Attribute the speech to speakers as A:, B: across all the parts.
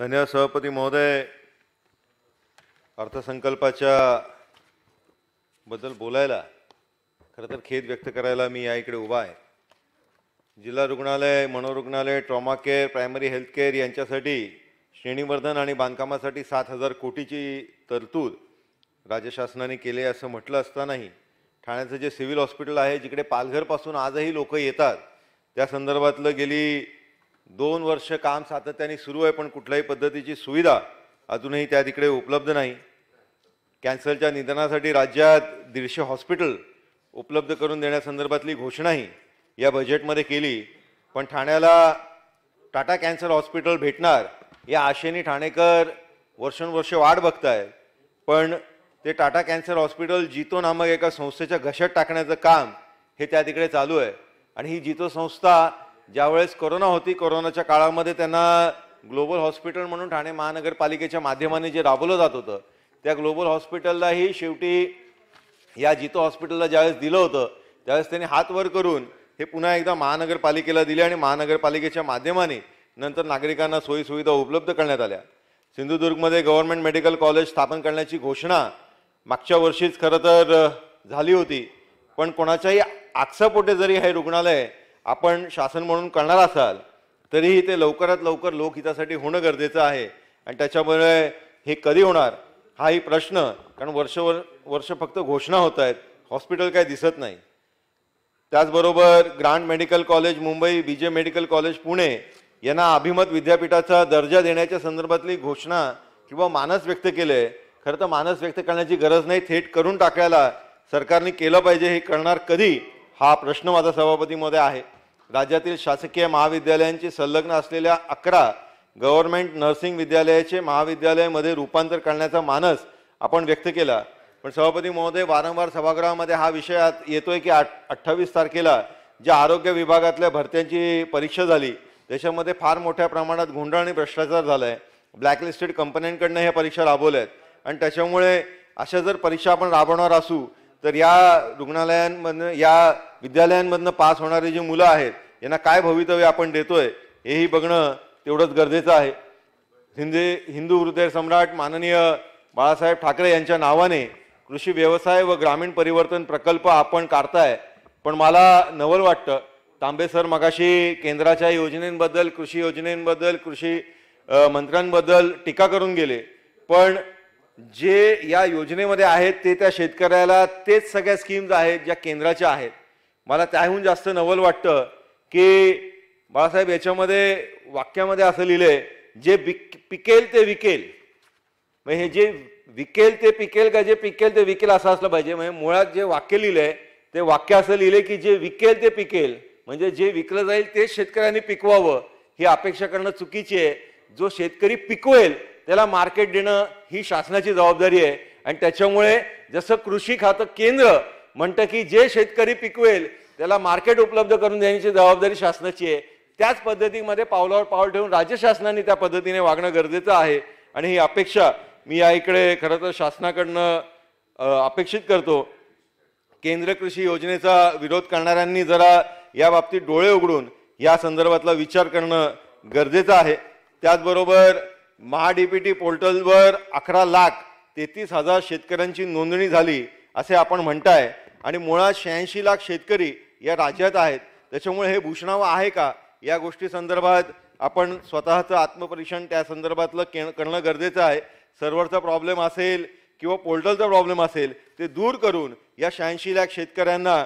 A: धन्यवाद सभापती महोदय अर्थसंकल्पाच्या बद्दल बोलायला खरं तर खेद व्यक्त करायला मी या इकडे उभा आहे जिल्हा रुग्णालय मनोरुग्णालय trauma care primary health care यांच्यासाठी श्रेणीवर्धन आणि बांधकामासाठी सात हजार कोटीची तरतूद राज्य शासनाने केली असं म्हटलं असतानाही ठाण्याचं जे सिव्हिल हॉस्पिटल आहे जिकडे पालघरपासून आजही लोक येतात त्या संदर्भातलं गेली दोन वर्ष काम सातत्याने सुरू आहे पण कुठल्याही पद्धतीची सुविधा अजूनही त्या तिकडे उपलब्ध नाही कॅन्सरच्या निदानासाठी राज्यात दीडशे हॉस्पिटल उपलब्ध करून देण्यासंदर्भातली घोषणाही या बजेटमध्ये केली पण ठाण्याला टाटा कॅन्सर हॉस्पिटल भेटणार या आशेने ठाणेकर वर्षानुवर्षे वाट बघताय पण ते टाटा कॅन्सर हॉस्पिटल जितो नामक एका संस्थेच्या घशात टाकण्याचं काम हे त्या तिकडे चालू आहे आणि ही जितो संस्था ज्यावेळेस कोरोना होती कोरोनाच्या काळामध्ये त्यांना ग्लोबल हॉस्पिटल म्हणून ठाणे महानगरपालिकेच्या माध्यमाने जे राबवलं जात होतं त्या ग्लोबल हॉस्पिटललाही शेवटी या जितो हॉस्पिटलला ज्यावेळेस दिलं होतं त्यावेळेस त्यांनी हात वर करून हे पुन्हा एकदा महानगरपालिकेला दिले आणि महानगरपालिकेच्या माध्यमाने नंतर नागरिकांना सोयीसुविधा उपलब्ध करण्यात आल्या सिंधुदुर्गमध्ये गव्हर्नमेंट मेडिकल कॉलेज स्थापन करण्याची घोषणा मागच्या वर्षीच खरं तर झाली होती पण कोणाच्याही आक्षापोटे जरी हे रुग्णालय आपण शासन म्हणून करणार असाल तरीही ते लवकरात लवकर लोकहितासाठी होणं गरजेचं आहे आणि त्याच्यामुळे हे कधी होणार हाही प्रश्न कारण वर्षवर वर्ष फक्त घोषणा होत आहेत हॉस्पिटल काय दिसत नाही त्याचबरोबर Grant medical college Mumbai B medical college Pune यांना अभिमत विद्यापीठाचा दर्जा देण्याच्या संदर्भातली घोषणा किंवा मानस व्यक्त केले खरं तर मानस व्यक्त करण्याची गरज नाही थेट करून टाकायला सरकारने केलं पाहिजे हे करणार कधी हा प्रश्न माझा सभापतीमध्ये आहे राज्यातील शासकीय महाविद्यालयांची संलग्न असलेल्या अकरा गव्हर्नमेंट नर्सिंग विद्यालयाचे महाविद्यालयामध्ये रूपांतर करण्याचा मानस आपण व्यक्त केला पण सभापती महोदय वारंवार सभागृहामध्ये हा विषय येतोय की आठ अठ्ठावीस तारखेला ज्या आरोग्य विभागातल्या भरत्यांची परीक्षा झाली त्याच्यामध्ये फार मोठ्या प्रमाणात गोंधळ आणि भ्रष्टाचार झाला आहे ब्लॅकलिस्टेड कंपन्यांकडनं ह्या परीक्षा राबवल्या आहेत आणि त्याच्यामुळे अशा जर परीक्षा आपण राबवणार असू तर या रुग्णालयांमधनं या विद्यालयांमधनं पास होणारी जी मुलं आहेत यांना काय भवितव्य आपण देतोय हेही बघणं तेवढंच गरजेचं आहे हिंदे हिंदू हृदय सम्राट माननीय बाळासाहेब ठाकरे यांच्या नावाने कृषी व्यवसाय व ग्रामीण परिवर्तन प्रकल्प आपण काढताय पण मला नवल वाटतं तांबे सर मगाशी केंद्राच्या योजनेबद्दल कृषी योजनेबद्दल कृषी मंत्र्यांबद्दल टीका करून गेले पण जे या योजनेमध्ये आहेत ते त्या शेतकऱ्याला तेच सगळ्या स्कीम्स आहेत ज्या केंद्राच्या आहेत मला त्याहून जास्त नवल वाटतं की बाळासाहेब याच्यामध्ये वाक्यामध्ये असं लिहिलंय जे विक पिकेल ते विकेल म्हणजे हे जे विकेल ते पिकेल का जे पिकेल ते विकेल असं असलं पाहिजे म्हणजे मुळात जे वाक्य लिहिलंय ते वाक्य असं लिहिले की जे विकेल ते पिकेल म्हणजे जे विकलं जाईल तेच शेतकऱ्यांनी पिकवावं ही अपेक्षा करणं चुकीची आहे जो शेतकरी पिकवेल त्याला मार्केट देणं ही शासनाची जबाबदारी आहे आणि त्याच्यामुळे जसं कृषी खातं केंद्र म्हणतं की जे शेतकरी पिकवेल त्याला मार्केट उपलब्ध करून देण्याची जबाबदारी शासनाची आहे त्याच पद्धतीमध्ये पावलावर पाऊल ठेवून राज्य शासनाने त्या पद्धतीने वागणं गरजेचं आहे आणि ही अपेक्षा मी या इकडे खरं तर शासनाकडनं अपेक्षित करतो केंद्र कृषी योजनेचा विरोध करणाऱ्यांनी जरा या बाबतीत डोळे उघडून या संदर्भातला विचार करणं गरजेचं आहे त्याचबरोबर महाडीपीटी पोर्टलवर अकरा लाख तेहतीस हजार शेतकऱ्यांची नोंदणी झाली असे आपण म्हणताय आणि मुळात शहाऐंशी लाख शेतकरी या राज्यात आहेत त्याच्यामुळे हे भूषणावं आहे का या गोष्टी संदर्भात आपण स्वतःचं आत्मपरीक्षण त्या संदर्भातलं के करणं गरजेचं आहे सर्व्हरचा प्रॉब्लेम असेल किंवा पोर्टलचा प्रॉब्लेम असेल ते दूर करून या शहाऐंशी लाख शेतकऱ्यांना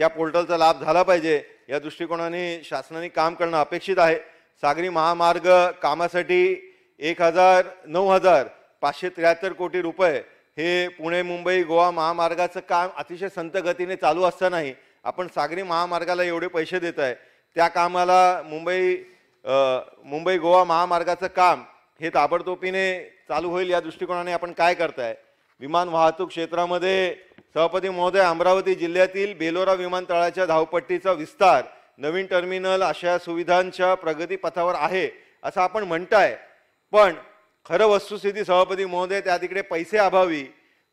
A: या पोर्टलचा लाभ झाला पाहिजे या दृष्टिकोनाने शासनाने काम करणं अपेक्षित आहे सागरी महामार्ग कामासाठी एक हजार नऊ हजार पाचशे त्र्याहत्तर कोटी रुपये हे पुणे मुंबई गोवा महामार्गाचं काम अतिशय संत गतीने चालू असतानाही आपण सागरी महामार्गाला एवढे पैसे देत आहे त्या कामाला मुंबई मुंबई गोवा महामार्गाचं काम हे ताबडतोबीने चालू होईल या दृष्टिकोनाने आपण काय करत आहे विमान वाहतूक क्षेत्रामध्ये सभापती महोदय अमरावती जिल्ह्यातील बेलोरा विमानतळाच्या धावपट्टीचा विस्तार नवीन टर्मिनल अशा सुविधांच्या प्रगतीपथावर आहे असं आपण म्हणताय पण खरं वस्तुस्थिती सभापती महोदय त्या तिकडे पैसे अभावी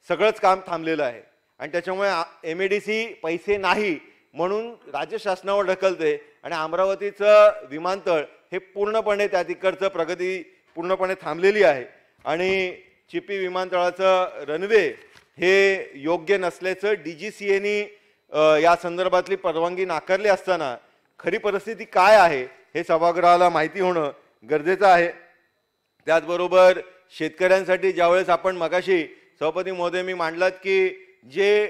A: सगळंच काम थांबलेलं आहे आणि त्याच्यामुळे एम ए डी सी पैसे नाही म्हणून राज्य शासनावर ढकलते आणि अमरावतीचं विमानतळ हे पूर्णपणे त्या तिकडचं प्रगती पूर्णपणे थांबलेली आहे आणि चिपी विमानतळाचं रनवे हे योग्य नसल्याचं डी जी सी एनी या संदर्भातली परवानगी नाकारली असताना खरी परिस्थिती काय आहे हे सभागृहाला माहिती होणं गरजेचं आहे त्याचबरोबर शेतकऱ्यांसाठी ज्यावेळेस आपण मगाशी सभापती महोदय मी मांडलात की जे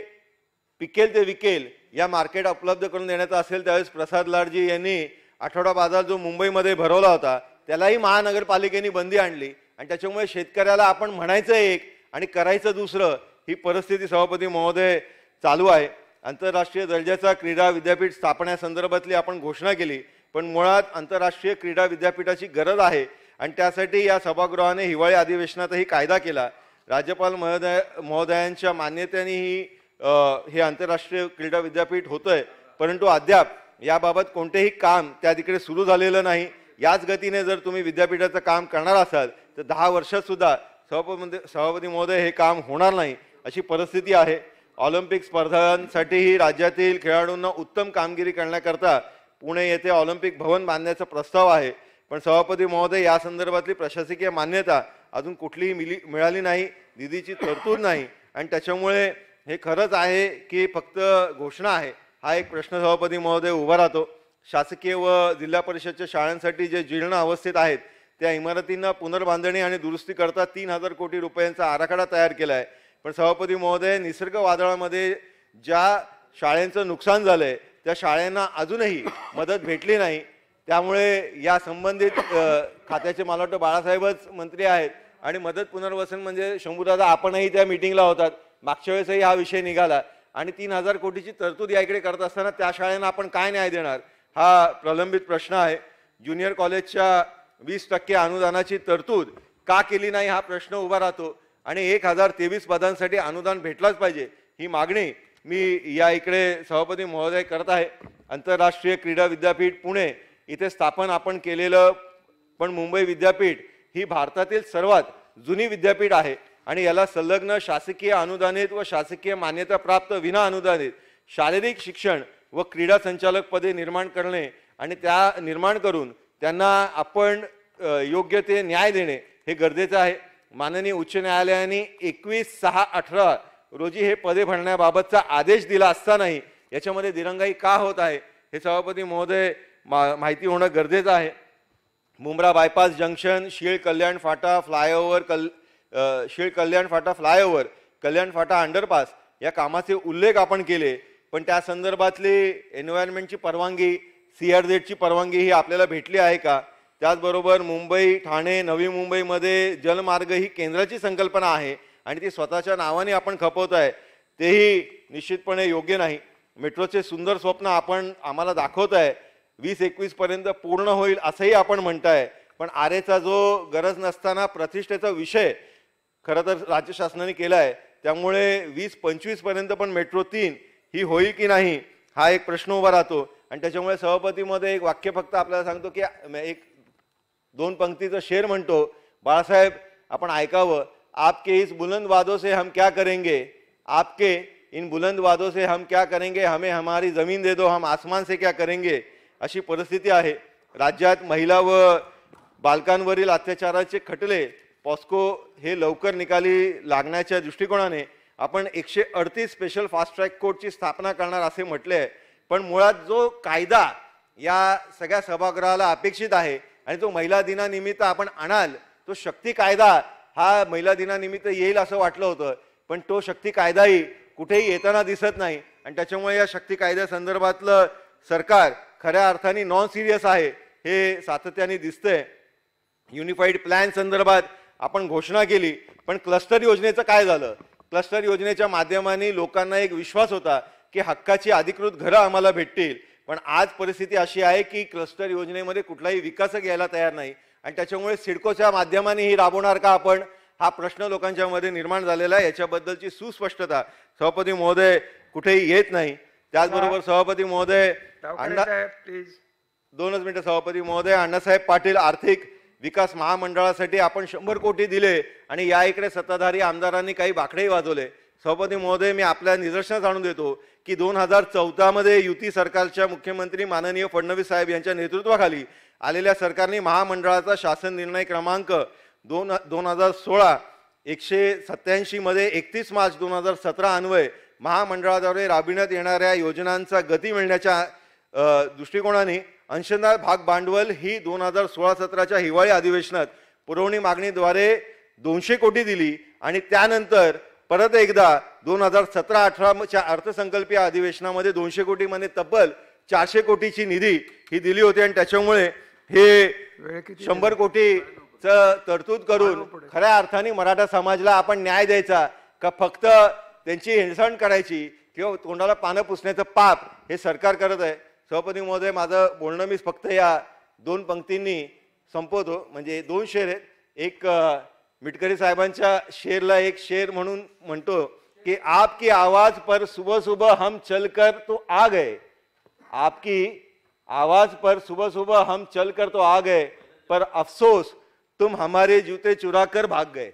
A: पिकेल ते विकेल या मार्केट उपलब्ध करून देण्याचा असेल त्यावेळेस प्रसाद लाडजी यांनी आठवडा बाजार जो मुंबईमध्ये भरवला होता त्यालाही महानगरपालिकेने बंदी आणली आणि त्याच्यामुळे शेतकऱ्याला आपण म्हणायचं एक आणि करायचं दुसरं ही परिस्थिती सभापती महोदय चालू आहे आंतरराष्ट्रीय दर्जाचा क्रीडा विद्यापीठ स्थापण्यासंदर्भातली आपण घोषणा केली पण मुळात आंतरराष्ट्रीय क्रीडा विद्यापीठाची गरज आहे आणि त्यासाठी या सभागृहाने हिवाळी अधिवेशनातही कायदा केला राज्यपाल महोदय महोदयांच्या मान्यतेनेही हे आंतरराष्ट्रीय क्रीडा विद्यापीठ आहे परंतु अद्याप याबाबत कोणतेही काम त्या तिकडे सुरू झालेलं नाही याच गतीने जर तुम्ही विद्यापीठाचं काम करणार असाल तर दहा वर्षातसुद्धा सभापती सभापती महोदय हे काम होणार नाही अशी परिस्थिती आहे ऑलिम्पिक स्पर्धांसाठीही राज्यातील खेळाडूंना उत्तम कामगिरी करण्याकरता पुणे येथे ऑलिम्पिक भवन बांधण्याचा प्रस्ताव आहे पण सभापती महोदय या संदर्भातली प्रशासकीय मान्यता अजून कुठलीही मिली मिळाली नाही निधीची तरतूद नाही आणि त्याच्यामुळे हे खरंच आहे की फक्त घोषणा आहे हा एक प्रश्न सभापती महोदय उभा राहतो शासकीय व जिल्हा परिषदच्या शाळांसाठी जे जीर्ण अवस्थेत आहेत त्या इमारतींना पुनर्बांधणी आणि दुरुस्ती करता तीन हजार कोटी रुपयांचा आराखडा तयार केला आहे पण सभापती महोदय निसर्ग वादळामध्ये ज्या शाळेंचं नुकसान झालं आहे त्या शाळांना अजूनही मदत भेटली नाही त्यामुळे या संबंधित खात्याचे मला वाटतं बाळासाहेबच मंत्री आहेत आणि मदत पुनर्वसन म्हणजे शंभूदादा आपणही त्या मिटिंगला होतात मागच्या वेळेसही हा विषय निघाला आणि तीन हजार कोटीची तरतूद याकडे करत असताना त्या शाळेनं आपण काय न्याय देणार हा प्रलंबित प्रश्न आहे ज्युनियर कॉलेजच्या वीस टक्के अनुदानाची तरतूद का केली नाही हा प्रश्न उभा राहतो आणि एक हजार तेवीस पदांसाठी अनुदान भेटलाच पाहिजे ही मागणी मी या इकडे सभापती महोदय करत आहे आंतरराष्ट्रीय क्रीडा विद्यापीठ पुणे इथे स्थापन आपण केलेलं पण मुंबई विद्यापीठ ही भारतातील सर्वात जुनी विद्यापीठ आहे आणि याला संलग्न शासकीय अनुदानित व शासकीय मान्यता प्राप्त विना अनुदानित शारीरिक शिक्षण व क्रीडा संचालक पदे निर्माण करणे आणि त्या निर्माण करून त्यांना आपण योग्य ते न्याय देणे हे गरजेचं आहे माननीय उच्च न्यायालयाने एकवीस सहा अठरा रोजी हे पदे भरण्याबाबतचा आदेश दिला असतानाही याच्यामध्ये दिरंगाई का होत आहे हे सभापती महोदय मा माहिती होणं गरजेचं आहे Mumbra bypass junction Shil Kalyan Phata flyover कल शीळ कल्याण फाटा फ्लायओव्हर कल्याण फाटा अंडरपास या कामाचे उल्लेख आपण केले पण त्या संदर्भातली एन्व्हायरमेंटची परवानगी सी आर झेडची परवानगी ही आपल्याला भेटली आहे का त्याचबरोबर मुंबई ठाणे नवी मुंबईमध्ये जलमार्ग ही केंद्राची संकल्पना आहे आणि ती स्वतःच्या नावाने आपण खपवत आहे तेही निश्चितपणे योग्य नाही मेट्रोचे सुंदर स्वप्न आपण आम्हाला दाखवत आहे वीस एकवीस पर्यंत पूर्ण होईल असंही आपण म्हणताय पण आरेचा जो गरज नसताना प्रतिष्ठेचा विषय खरं तर राज्य शासनाने केला आहे त्यामुळे वीस पर्यंत पण मेट्रो तीन ही होईल की नाही हा एक प्रश्न उभा राहतो आणि त्याच्यामुळे सभापतीमध्ये एक वाक्य फक्त आपल्याला सांगतो की एक दोन पंक्तीचं शेर म्हणतो बाळासाहेब आपण ऐकावं आपके इस बुलंद वादो से हम क्या करेंगे आपके इन बुलंद वादो से हम क्या करेंगे हमें हमारी ज़मीन दे दो हम आसमान से क्या करेंगे अशी परिस्थिती आहे राज्यात महिला व बालकांवरील अत्याचाराचे खटले पॉस्को हे लवकर निकाली लागण्याच्या दृष्टिकोनाने आपण एकशे अडतीस स्पेशल फास्ट ट्रॅक कोर्टची स्थापना करणार असे म्हटले आहे पण मुळात जो कायदा या सगळ्या सभागृहाला अपेक्षित आहे आणि तो महिला दिनानिमित्त आपण आणाल तो शक्ती कायदा हा महिला दिनानिमित्त येईल असं वाटलं होतं पण तो शक्ती कायदाही कुठेही येताना दिसत नाही आणि त्याच्यामुळे या शक्ती कायद्यासंदर्भातलं सरकार खऱ्या अर्थाने नॉन सिरियस आहे हे सातत्याने दिसतंय युनिफाईड प्लॅन संदर्भात आपण घोषणा केली पण क्लस्टर योजनेचं काय झालं क्लस्टर योजनेच्या माध्यमाने लोकांना एक विश्वास होता की हक्काची अधिकृत घरं आम्हाला भेटतील पण आज परिस्थिती अशी आहे की क्लस्टर योजनेमध्ये कुठलाही विकास घ्यायला तयार नाही आणि त्याच्यामुळे सिडकोच्या माध्यमाने ही राबवणार का आपण हा प्रश्न लोकांच्या मध्ये निर्माण झालेला आहे याच्याबद्दलची सुस्पष्टता सभापती महोदय कुठेही येत नाही त्याचबरोबर सभापती महोदय दोनच मिनिटं सभापती महोदय अण्णासाहेब पाटील आर्थिक विकास महामंडळासाठी आपण शंभर कोटी दिले आणि या इकडे सत्ताधारी आमदारांनी काही बाकडेही वाजवले सभापती महोदय मी आपल्या निदर्शनास आणून देतो की दोन हजार चौदामध्ये युती सरकारच्या मुख्यमंत्री माननीय फडणवीस साहेब यांच्या नेतृत्वाखाली आलेल्या सरकारने महामंडळाचा शासन निर्णय क्रमांक दोन दोन हजार सोळा एकशे सत्त्याऐंशीमध्ये एकतीस मार्च दोन हजार सतरा अन्वय महामंडळाद्वारे राबविण्यात येणाऱ्या योजनांचा गती मिळण्याच्या दृष्टिकोनाने अंशदार भाग भांडवल ही दोन हजार सोळा सतराच्या हिवाळी अधिवेशनात पुरवणी मागणीद्वारे दोनशे कोटी दिली आणि त्यानंतर परत एकदा दोन हजार सतरा अठराच्या अर्थसंकल्पीय अधिवेशनामध्ये दोनशे कोटीमध्ये म्हणजे तब्बल चारशे कोटीची निधी ही दिली होती आणि त्याच्यामुळे हे शंभर कोटीचं तरतूद करून खऱ्या अर्थाने मराठा समाजाला आपण न्याय द्यायचा का फक्त त्यांची हिंसण करायची किंवा तोंडाला पानं पुसण्याचं पाप हे सरकार करत आहे सभापती महोदय माझं बोलणं मी फक्त या दोन पंक्तींनी संपवतो म्हणजे दोन शेर आहेत एक मिटकरी साहेबांच्या शेरला एक शेर म्हणून म्हणतो की आपकी आवाज पर सुबह सुबह हम चलकर तो आ गए आपकी आवाज पर सुबह सुबह हम चलकर तो आ गए पर अफसोस तुम हमारे जूते चुरा कर भाग गए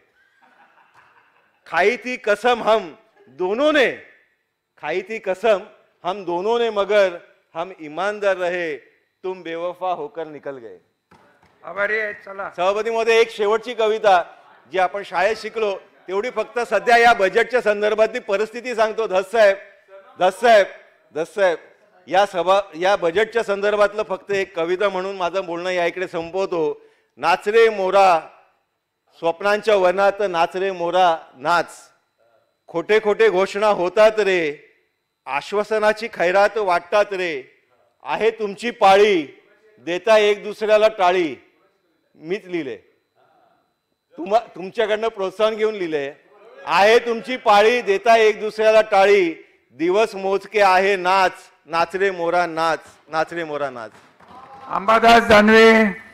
A: खाई थी कसम हम दोनों ने खाई थी कसम हम दोनों ने मगर हम ईमानदार रहे तुम बेवफा होकर निकल गए आभारी आहे चला सभापती मध्ये एक शेवटची कविता जी आपण शाळेत शिकलो तेवढी फक्त सध्या या बजेटच्या संदर्भातली परिस्थिती सांगतो धस साहेब धस साहेब धस साहेब या सभा या बजेटच्या संदर्भातलं फक्त एक कविता म्हणून माझं बोलणं या इकडे संपवतो नाचरे मोरा स्वप्नांच्या वनात नाचरे मोरा नाच खोटे खोटे घोषणा होतात रे आश्वासनाची खैरात वाटतात रे आहे तुमची पाळी देता एक दुसऱ्याला टाळी मीच लिहिले तुम्हा तुमच्याकडनं प्रोत्साहन घेऊन लिहिले आहे तुमची पाळी देता एक दुसऱ्याला टाळी दिवस मोजके आहे नाच नाचरे मोरा नाच नाचरे मोरा नाच अंबादास दानवे